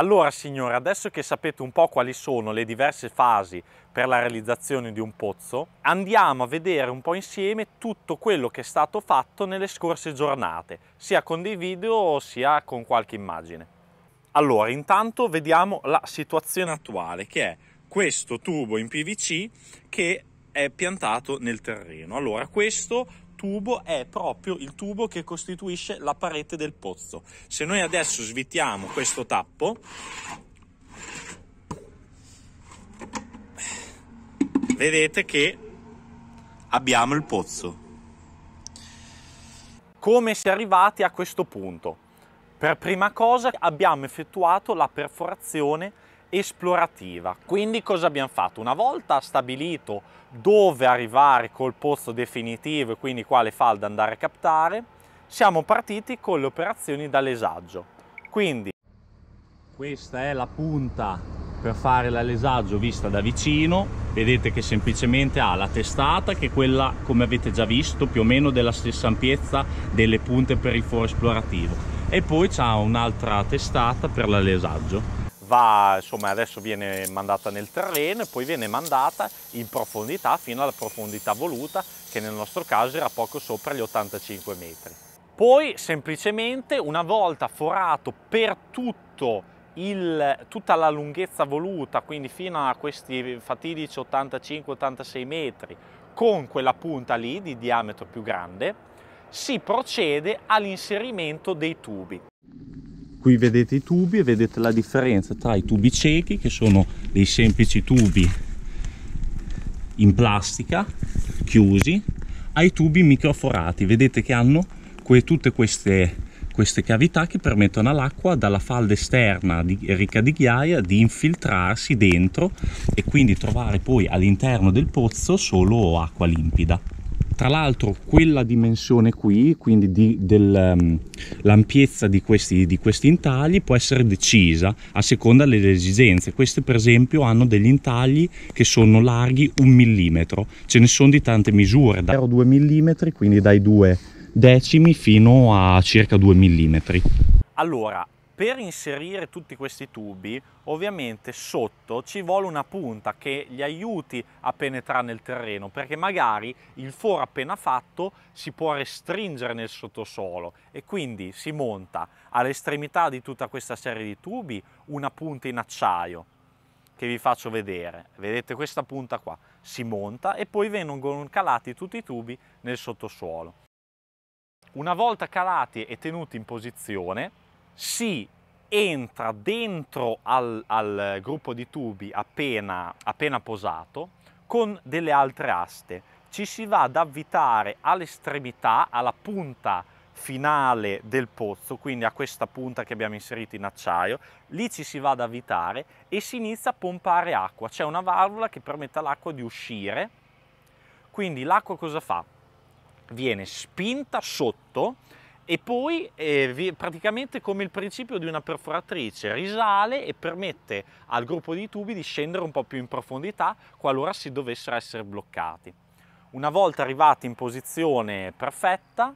Allora signore, adesso che sapete un po' quali sono le diverse fasi per la realizzazione di un pozzo, andiamo a vedere un po' insieme tutto quello che è stato fatto nelle scorse giornate, sia con dei video sia con qualche immagine. Allora, intanto vediamo la situazione attuale, che è questo tubo in PVC che è piantato nel terreno. Allora, questo tubo è proprio il tubo che costituisce la parete del pozzo. Se noi adesso svitiamo questo tappo, vedete che abbiamo il pozzo. Come si è arrivati a questo punto? Per prima cosa abbiamo effettuato la perforazione esplorativa. Quindi cosa abbiamo fatto? Una volta stabilito dove arrivare col pozzo definitivo e quindi quale falda andare a captare, siamo partiti con le operazioni dall'esaggio. Quindi questa è la punta per fare l'alesaggio vista da vicino vedete che semplicemente ha la testata che è quella come avete già visto più o meno della stessa ampiezza delle punte per il foro esplorativo e poi c'ha un'altra testata per l'alesaggio va, insomma, adesso viene mandata nel terreno e poi viene mandata in profondità fino alla profondità voluta che nel nostro caso era poco sopra gli 85 metri. Poi semplicemente una volta forato per tutto il, tutta la lunghezza voluta, quindi fino a questi fatidici 85-86 metri, con quella punta lì di diametro più grande, si procede all'inserimento dei tubi qui vedete i tubi e vedete la differenza tra i tubi ciechi che sono dei semplici tubi in plastica chiusi ai tubi microforati vedete che hanno que tutte queste, queste cavità che permettono all'acqua dalla falda esterna di, ricca di ghiaia di infiltrarsi dentro e quindi trovare poi all'interno del pozzo solo acqua limpida tra l'altro quella dimensione qui quindi dell'ampiezza ehm, um, di questi, di questi intagli può essere decisa a seconda delle esigenze queste per esempio hanno degli intagli che sono larghi un millimetro ce ne sono di tante misure da 0,2 mm, quindi dai due decimi fino a circa 2 millimetri allora per inserire tutti questi tubi ovviamente sotto ci vuole una punta che gli aiuti a penetrare nel terreno perché magari il foro appena fatto si può restringere nel sottosuolo e quindi si monta all'estremità di tutta questa serie di tubi una punta in acciaio che vi faccio vedere. Vedete questa punta qua? Si monta e poi vengono calati tutti i tubi nel sottosuolo. Una volta calati e tenuti in posizione si entra dentro al, al gruppo di tubi appena, appena posato con delle altre aste. Ci si va ad avvitare all'estremità, alla punta finale del pozzo, quindi a questa punta che abbiamo inserito in acciaio, lì ci si va ad avvitare e si inizia a pompare acqua, c'è una valvola che permette all'acqua di uscire, quindi l'acqua cosa fa? Viene spinta sotto e poi è eh, praticamente come il principio di una perforatrice risale e permette al gruppo di tubi di scendere un po' più in profondità qualora si dovessero essere bloccati. Una volta arrivati in posizione perfetta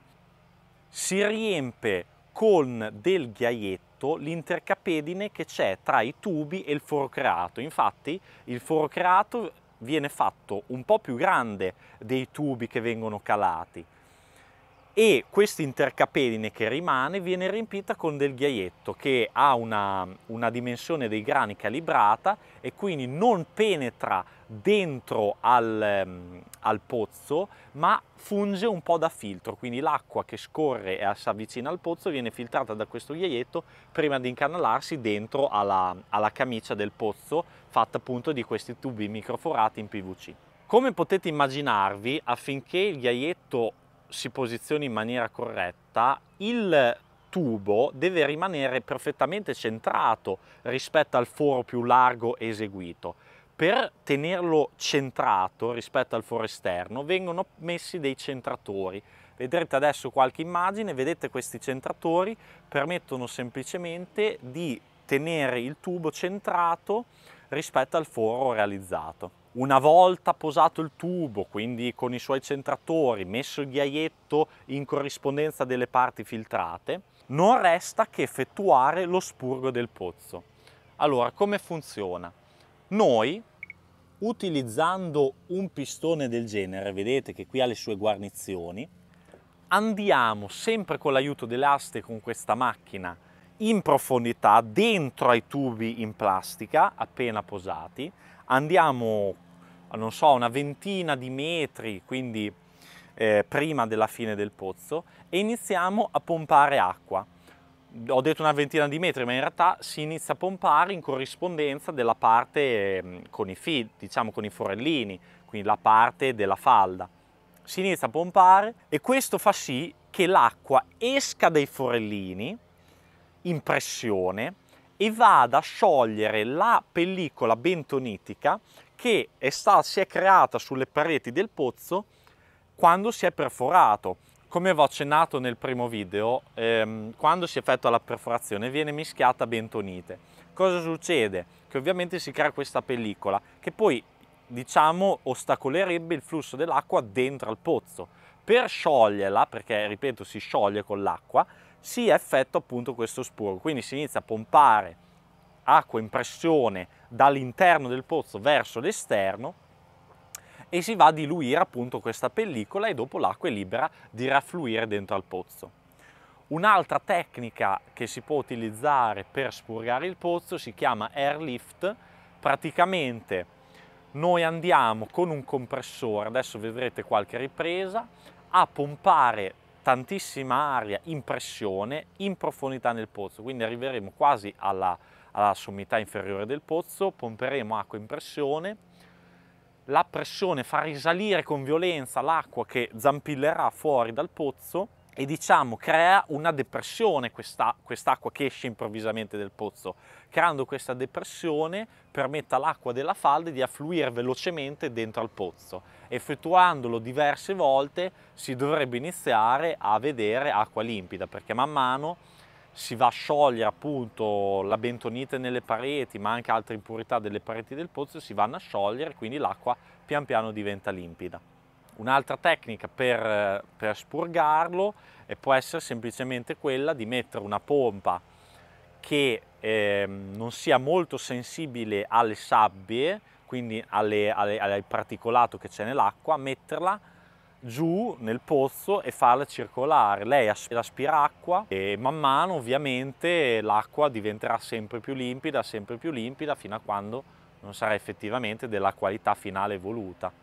si riempie con del ghiaietto l'intercapedine che c'è tra i tubi e il foro creato. Infatti il foro creato viene fatto un po' più grande dei tubi che vengono calati e questa intercapedine che rimane viene riempita con del ghiaietto che ha una, una, dimensione dei grani calibrata e quindi non penetra dentro al, ehm, al pozzo ma funge un po' da filtro quindi l'acqua che scorre e si avvicina al pozzo viene filtrata da questo ghiaietto prima di incanalarsi dentro alla, alla camicia del pozzo fatta appunto di questi tubi microforati in PVC come potete immaginarvi affinché il ghiaietto si posizioni in maniera corretta, il tubo deve rimanere perfettamente centrato rispetto al foro più largo eseguito. Per tenerlo centrato rispetto al foro esterno vengono messi dei centratori. Vedrete adesso qualche immagine, vedete questi centratori permettono semplicemente di tenere il tubo centrato rispetto al foro realizzato. Una volta posato il tubo, quindi con i suoi centratori, messo il ghiaietto in corrispondenza delle parti filtrate, non resta che effettuare lo spurgo del pozzo. Allora, come funziona? Noi, utilizzando un pistone del genere, vedete che qui ha le sue guarnizioni, andiamo sempre con l'aiuto delle aste con questa macchina in profondità dentro ai tubi in plastica appena posati andiamo, non so, una ventina di metri, quindi eh, prima della fine del pozzo, e iniziamo a pompare acqua. Ho detto una ventina di metri, ma in realtà si inizia a pompare in corrispondenza della parte ehm, con i fili, diciamo con i forellini, quindi la parte della falda. Si inizia a pompare e questo fa sì che l'acqua esca dai forellini in pressione e vada a sciogliere la pellicola bentonitica che è stata, si è creata sulle pareti del pozzo quando si è perforato. Come avevo accennato nel primo video, ehm, quando si effettua la perforazione viene mischiata bentonite. Cosa succede? Che ovviamente si crea questa pellicola che poi, diciamo, ostacolerebbe il flusso dell'acqua dentro al pozzo. Per scioglierla, perché ripeto si scioglie con l'acqua, si effettua appunto questo spurgo. Quindi si inizia a pompare acqua in pressione dall'interno del pozzo verso l'esterno e si va a diluire appunto questa pellicola e dopo l'acqua è libera di raffluire dentro al pozzo. Un'altra tecnica che si può utilizzare per spurgare il pozzo si chiama airlift, praticamente noi andiamo con un compressore, adesso vedrete qualche ripresa, a pompare tantissima aria in pressione in profondità nel pozzo, quindi arriveremo quasi alla, alla sommità inferiore del pozzo, pomperemo acqua in pressione, la pressione fa risalire con violenza l'acqua che zampillerà fuori dal pozzo e diciamo crea una depressione questa, quest'acqua che esce improvvisamente del pozzo. Creando questa depressione permette all'acqua della falda di affluire velocemente dentro al pozzo. Effettuandolo diverse volte si dovrebbe iniziare a vedere acqua limpida perché man mano si va a sciogliere appunto la bentonite nelle pareti ma anche altre impurità delle pareti del pozzo si vanno a sciogliere quindi l'acqua pian piano diventa limpida. Un'altra tecnica per, eh, per spurgarlo può essere semplicemente quella di mettere una pompa che eh, non sia molto sensibile alle sabbie, quindi alle, alle, al particolato che c'è nell'acqua, metterla giù nel pozzo e farla circolare. Lei aspira acqua e man mano ovviamente l'acqua diventerà sempre più limpida, sempre più limpida fino a quando non sarà effettivamente della qualità finale voluta.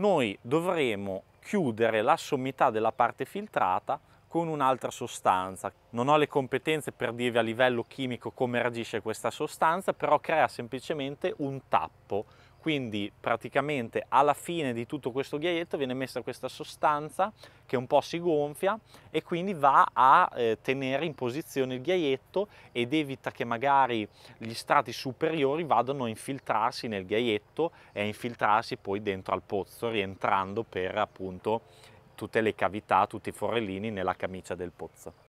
noi dovremo chiudere la sommità della parte filtrata con un'altra sostanza. Non ho le competenze per dirvi a livello chimico come reagisce questa sostanza, però crea semplicemente un tappo quindi praticamente alla fine di tutto questo ghiaietto viene messa questa sostanza che un po' si gonfia e quindi va a eh, tenere in posizione il ghiaietto ed evita che magari gli strati superiori vadano a infiltrarsi nel ghiaietto e a infiltrarsi poi dentro al pozzo rientrando per appunto tutte le cavità, tutti i forellini nella camicia del pozzo.